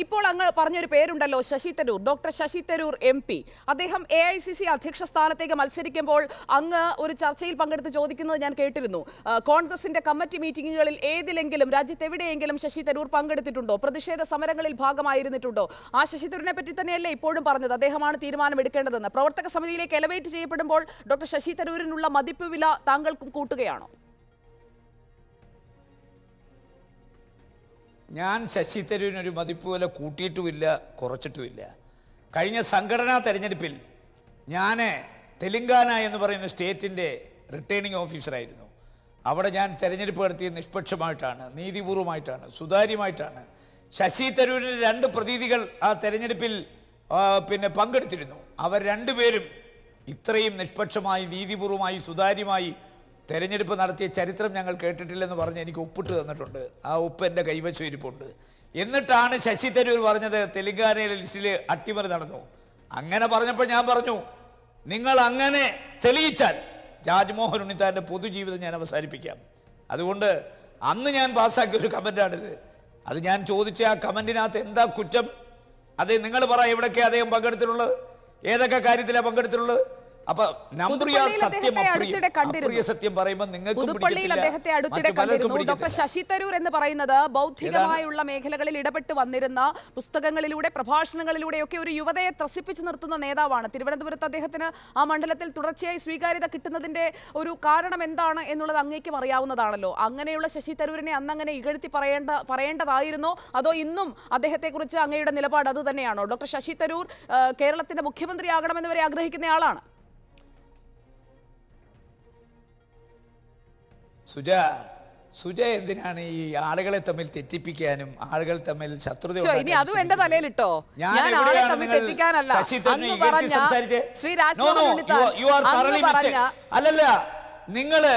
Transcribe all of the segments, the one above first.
ഇപ്പോൾ അങ്ങ് പറഞ്ഞൊരു പേരുണ്ടല്ലോ Shashi Tharoor doctor Shashi Tharoor M P അദ്ദേഹം എ ഐ സി സി അധ്യക്ഷ സ്ഥാനത്തേക്ക് മത്സരിക്കുമ്പോൾ അങ്ങ് ഒരു ചർച്ചയിൽ പങ്കെടുത്ത് ചോദിക്കുന്നത് ഞാൻ കേട്ടിരുന്നു കോൺഗ്രസിന്റെ കമ്മിറ്റി മീറ്റിങ്ങുകളിൽ ഏതിലെങ്കിലും രാജ്യത്തെവിടെയെങ്കിലും ശശി തരൂർ പങ്കെടുത്തിട്ടുണ്ടോ പ്രതിഷേധ സമരങ്ങളിൽ ഭാഗമായിരുന്നിട്ടുണ്ടോ ആ ശശി തരൂരിനെ പറ്റി തന്നെയല്ലേ ഇപ്പോഴും പറഞ്ഞത് അദ്ദേഹമാണ് തീരുമാനമെടുക്കേണ്ടതെന്ന് പ്രവർത്തക സമിതിയിലേക്ക് എലവേറ്റ് ചെയ്യപ്പെടുമ്പോൾ ഡോക്ടർ ശശി തരൂരിനുള്ള മതിപ്പ് വില താങ്കൾക്കും കൂട്ടുകയാണോ ഞാൻ ശശി തരൂരിനൊരു മതിപ്പ് വില കൂട്ടിയിട്ടുമില്ല കുറച്ചിട്ടുമില്ല കഴിഞ്ഞ സംഘടനാ തെരഞ്ഞെടുപ്പിൽ ഞാൻ തെലങ്കാന എന്ന് പറയുന്ന സ്റ്റേറ്റിൻ്റെ റിട്ടേണിംഗ് ഓഫീസറായിരുന്നു അവിടെ ഞാൻ തെരഞ്ഞെടുപ്പ് നടത്തിയ നിഷ്പക്ഷമായിട്ടാണ് നീതിപൂർവമായിട്ടാണ് സുതാര്യമായിട്ടാണ് ശശി തരൂരിൻ്റെ രണ്ട് പ്രതീതികൾ ആ തെരഞ്ഞെടുപ്പിൽ പിന്നെ പങ്കെടുത്തിരുന്നു അവർ രണ്ടുപേരും ഇത്രയും നിഷ്പക്ഷമായി നീതിപൂർവമായി സുതാര്യമായി തെരഞ്ഞെടുപ്പ് നടത്തിയ ചരിത്രം ഞങ്ങൾ കേട്ടിട്ടില്ലെന്ന് പറഞ്ഞ് എനിക്ക് ഒപ്പിട്ട് തന്നിട്ടുണ്ട് ആ ഉപ്പ് എൻ്റെ കൈവശം ഇരിപ്പുണ്ട് എന്നിട്ടാണ് ശശി തരൂർ പറഞ്ഞത് തെലങ്കാനയിലെ ലിസ്റ്റിൽ അട്ടിമറി നടന്നു അങ്ങനെ പറഞ്ഞപ്പോൾ ഞാൻ പറഞ്ഞു നിങ്ങൾ അങ്ങനെ തെളിയിച്ചാൽ രാജ്മോഹൻ ഉണ്ണിത്താൻ്റെ പൊതുജീവിതം ഞാൻ അവസാനിപ്പിക്കാം അതുകൊണ്ട് അന്ന് ഞാൻ പാസ്സാക്കിയ ഒരു കമൻ്റാണിത് അത് ഞാൻ ചോദിച്ച ആ കമൻറ്റിനകത്ത് എന്താ കുറ്റം അതെ നിങ്ങൾ പറ എവിടൊക്കെ അദ്ദേഹം പങ്കെടുത്തിട്ടുള്ളത് ഏതൊക്കെ കാര്യത്തിലാണ് പങ്കെടുത്തിട്ടുള്ളത് സത്യം പറയുമ്പോൾ പുതുപ്പള്ളിയിൽ അദ്ദേഹത്തെ അടുത്തിടെ കണ്ടിരുന്നു ഡോക്ടർ ശശി തരൂർ എന്ന് പറയുന്നത് ബൗദ്ധികമായുള്ള മേഖലകളിൽ ഇടപെട്ട് വന്നിരുന്ന പുസ്തകങ്ങളിലൂടെ ഒക്കെ ഒരു യുവതയെ ത്രസിപ്പിച്ചു നിർത്തുന്ന നേതാവാണ് തിരുവനന്തപുരത്ത് അദ്ദേഹത്തിന് ആ മണ്ഡലത്തിൽ തുടർച്ചയായി സ്വീകാര്യത കിട്ടുന്നതിന്റെ ഒരു കാരണം എന്താണ് എന്നുള്ളത് അങ്ങേക്കും അറിയാവുന്നതാണല്ലോ അങ്ങനെയുള്ള ശശി തരൂരിനെ അന്നങ്ങനെ ഇകഴ്ത്തി പറയേണ്ട പറയേണ്ടതായിരുന്നോ അതോ ഇന്നും അദ്ദേഹത്തെക്കുറിച്ച് അങ്ങയുടെ നിലപാട് അത് തന്നെയാണോ ഡോക്ടർ ശശി തരൂർ കേരളത്തിന്റെ മുഖ്യമന്ത്രിയാകണമെന്ന് വരെ ആളാണ് സുജ സുജ എന്തിനാണ് ഈ ആളുകളെ തമ്മിൽ തെറ്റിപ്പിക്കാനും ആളുകൾ തമ്മിൽ ശത്രുത ഇനി അതും എന്റെ തലയിലിട്ടോ ഞാൻ ആളെ തമ്മിൽ തെറ്റിക്കാനല്ല അന്ന് പറഞ്ഞ ശ്രീ രാജ്നാഥ് അല്ലല്ല നിങ്ങള്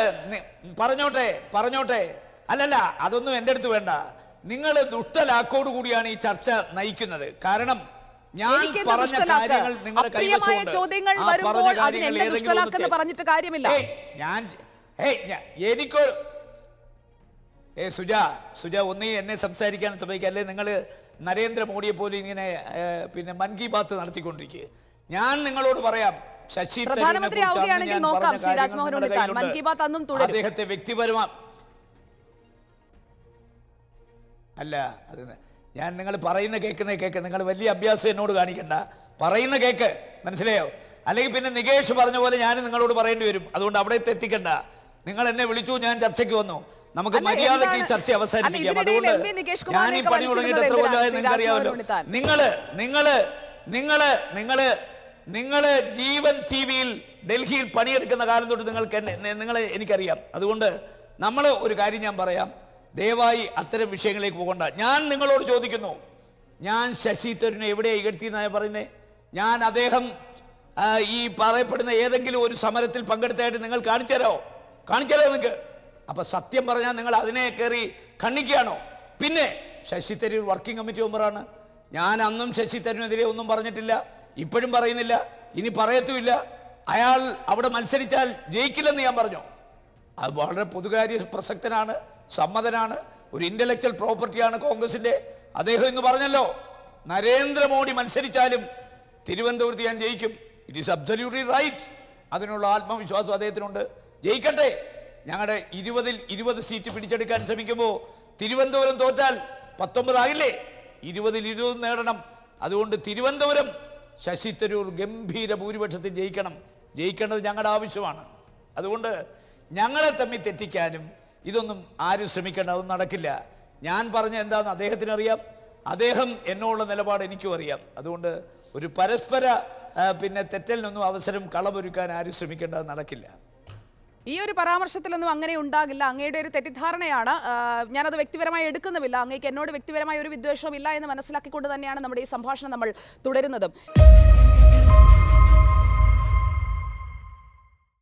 പറഞ്ഞോട്ടെ പറഞ്ഞോട്ടെ അല്ലല്ല അതൊന്നും എൻ്റെ അടുത്ത് വേണ്ട നിങ്ങൾ ദുഷ്ടലാക്കോട് കൂടിയാണ് ഈ ചർച്ച നയിക്കുന്നത് കാരണം ഞാൻ പറഞ്ഞ കാര്യങ്ങൾ നിങ്ങളുടെ ചോദ്യങ്ങൾ വരുമ്പോൾ പറഞ്ഞിട്ട് കാര്യമില്ല ഞാൻ എനിക്കൊരു ഏ സുജ സുജ ഒന്നീ എന്നെ സംസാരിക്കാൻ സമ്മതിക്കുക അല്ലെ നിങ്ങൾ നരേന്ദ്രമോദിയെ പോലും ഇങ്ങനെ പിന്നെ മൻ കി ബാത്ത് നടത്തിക്കൊണ്ടിരിക്കുക ഞാൻ നിങ്ങളോട് പറയാം ശശി അദ്ദേഹത്തെ വ്യക്തിപരമാ അല്ല അത് ഞാൻ നിങ്ങൾ പറയുന്ന കേൾക്കുന്ന കേക്ക് നിങ്ങൾ വലിയ അഭ്യാസം എന്നോട് കാണിക്കണ്ട പറയുന്ന കേക്ക് മനസ്സിലായോ അല്ലെങ്കിൽ പിന്നെ നികേഷ് പറഞ്ഞ പോലെ ഞാൻ നിങ്ങളോട് പറയേണ്ടി വരും അതുകൊണ്ട് അവിടെ എത്തിക്കണ്ട നിങ്ങൾ എന്നെ വിളിച്ചു ഞാൻ ചർച്ചയ്ക്ക് വന്നു നമുക്ക് മര്യാദയ്ക്ക് ഈ ചർച്ച അവസാനിപ്പിക്കാം അതുകൊണ്ട് ഞാൻ ഈ പണി തുടങ്ങിയിട്ട് എത്ര കൊല്ലമായി നിങ്ങൾക്ക് അറിയാമല്ലോ നിങ്ങള് നിങ്ങള് നിങ്ങള് നിങ്ങള് നിങ്ങള് ജീവൻ ടി വിയിൽ ഡൽഹിയിൽ പണിയെടുക്കുന്ന കാലം തൊട്ട് നിങ്ങൾക്ക് എന്നെ നിങ്ങളെ എനിക്കറിയാം അതുകൊണ്ട് നമ്മൾ ഒരു കാര്യം ഞാൻ പറയാം ദയവായി അത്തരം വിഷയങ്ങളിലേക്ക് പോകണ്ട ഞാൻ നിങ്ങളോട് ചോദിക്കുന്നു ഞാൻ ശശി തരൂരിനെ എവിടെ ഇകഴ്ത്തി എന്നാണ് പറയുന്നത് ഞാൻ അദ്ദേഹം ഈ പറയപ്പെടുന്ന ഏതെങ്കിലും ഒരു സമരത്തിൽ പങ്കെടുത്തായിട്ട് നിങ്ങൾ കാണിച്ചു തരാമോ കാണിച്ചല്ലോ നിങ്ങൾക്ക് അപ്പൊ സത്യം പറഞ്ഞാൽ നിങ്ങൾ അതിനെ കയറി ഖണ്ഡിക്കുകയാണോ പിന്നെ ശശി തരൂർ വർക്കിംഗ് കമ്മിറ്റി മെമ്പറാണ് ഞാൻ അന്നും ശശി തരൂരിനെതിരെ ഒന്നും പറഞ്ഞിട്ടില്ല ഇപ്പോഴും പറയുന്നില്ല ഇനി പറയത്തുമില്ല അയാൾ അവിടെ മത്സരിച്ചാൽ ജയിക്കില്ലെന്ന് ഞാൻ പറഞ്ഞു അത് വളരെ പൊതുകാര്യ പ്രസക്തനാണ് സമ്മതനാണ് ഒരു ഇന്റലക്ച്വൽ പ്രോപ്പർട്ടിയാണ് കോൺഗ്രസിന്റെ അദ്ദേഹം ഇന്ന് പറഞ്ഞല്ലോ നരേന്ദ്രമോദി മത്സരിച്ചാലും തിരുവനന്തപുരത്ത് ഞാൻ ജയിക്കും ഇറ്റ് ഈസ് അബ്സല്യൂട്ട്ലി റൈറ്റ് അതിനുള്ള ആത്മവിശ്വാസം അദ്ദേഹത്തിനുണ്ട് ജയിക്കട്ടെ ഞങ്ങളുടെ ഇരുപതിൽ ഇരുപത് സീറ്റ് പിടിച്ചെടുക്കാൻ ശ്രമിക്കുമ്പോൾ തിരുവനന്തപുരം തോറ്റാൽ പത്തൊമ്പതാകില്ലേ ഇരുപതിൽ ഇരുപത് നേടണം അതുകൊണ്ട് തിരുവനന്തപുരം ശശി തരൂർ ഗംഭീര ഭൂരിപക്ഷത്തിൽ ജയിക്കണം ജയിക്കേണ്ടത് ഞങ്ങളുടെ ആവശ്യമാണ് അതുകൊണ്ട് ഞങ്ങളെ തമ്മിൽ തെറ്റിക്കാനും ഇതൊന്നും ആരും ശ്രമിക്കേണ്ട അതൊന്നും നടക്കില്ല ഞാൻ പറഞ്ഞ എന്താണെന്ന് അദ്ദേഹത്തിന് അറിയാം അദ്ദേഹം എന്നുള്ള നിലപാട് എനിക്കും അറിയാം അതുകൊണ്ട് ഒരു പരസ്പര പിന്നെ തെറ്റലിനൊന്നും അവസരം കളമൊരുക്കാൻ ആരും ശ്രമിക്കേണ്ടത് നടക്കില്ല ഈ ഒരു പരാമർശത്തിലൊന്നും അങ്ങനെ ഉണ്ടാകില്ല അങ്ങയുടെ ഒരു തെറ്റിദ്ധാരണയാണ് ഞാനത് വ്യക്തിപരമായി എടുക്കുന്നുമില്ല അങ്ങേക്ക് എന്നോട് വ്യക്തിപരമായ ഒരു വിദ്വേഷവും ഇല്ല എന്ന് മനസ്സിലാക്കിക്കൊണ്ട് തന്നെയാണ് നമ്മുടെ ഈ സംഭാഷണം നമ്മൾ തുടരുന്നതും